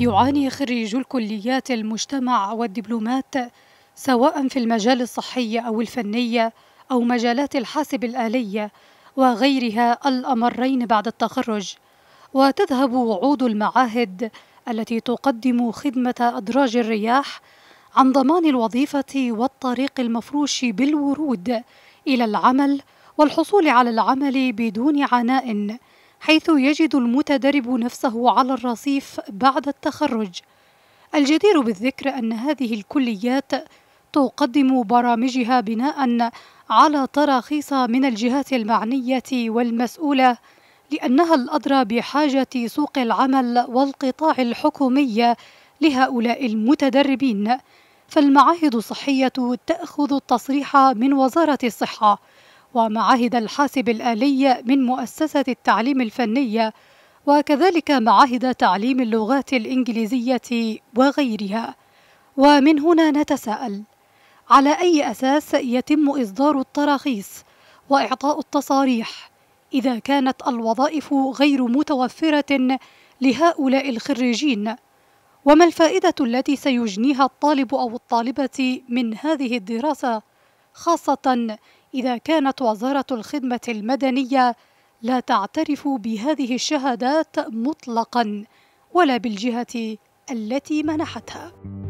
يعاني خريجو الكليات المجتمع والدبلومات سواء في المجال الصحي أو الفني أو مجالات الحاسب الآلي وغيرها الأمرين بعد التخرج وتذهب وعود المعاهد التي تقدم خدمة أدراج الرياح عن ضمان الوظيفة والطريق المفروش بالورود إلى العمل والحصول على العمل بدون عناء حيث يجد المتدرب نفسه على الرصيف بعد التخرج الجدير بالذكر أن هذه الكليات تقدم برامجها بناء على تراخيص من الجهات المعنية والمسؤولة لأنها الأدرى بحاجة سوق العمل والقطاع الحكومي لهؤلاء المتدربين فالمعاهد الصحية تأخذ التصريح من وزارة الصحة ومعاهد الحاسب الآلي من مؤسسة التعليم الفنية وكذلك معاهد تعليم اللغات الإنجليزية وغيرها ومن هنا نتساءل على أي أساس يتم إصدار التراخيص وإعطاء التصاريح إذا كانت الوظائف غير متوفرة لهؤلاء الخريجين وما الفائدة التي سيجنيها الطالب أو الطالبة من هذه الدراسة خاصة إذا كانت وزارة الخدمة المدنية لا تعترف بهذه الشهادات مطلقا ولا بالجهة التي منحتها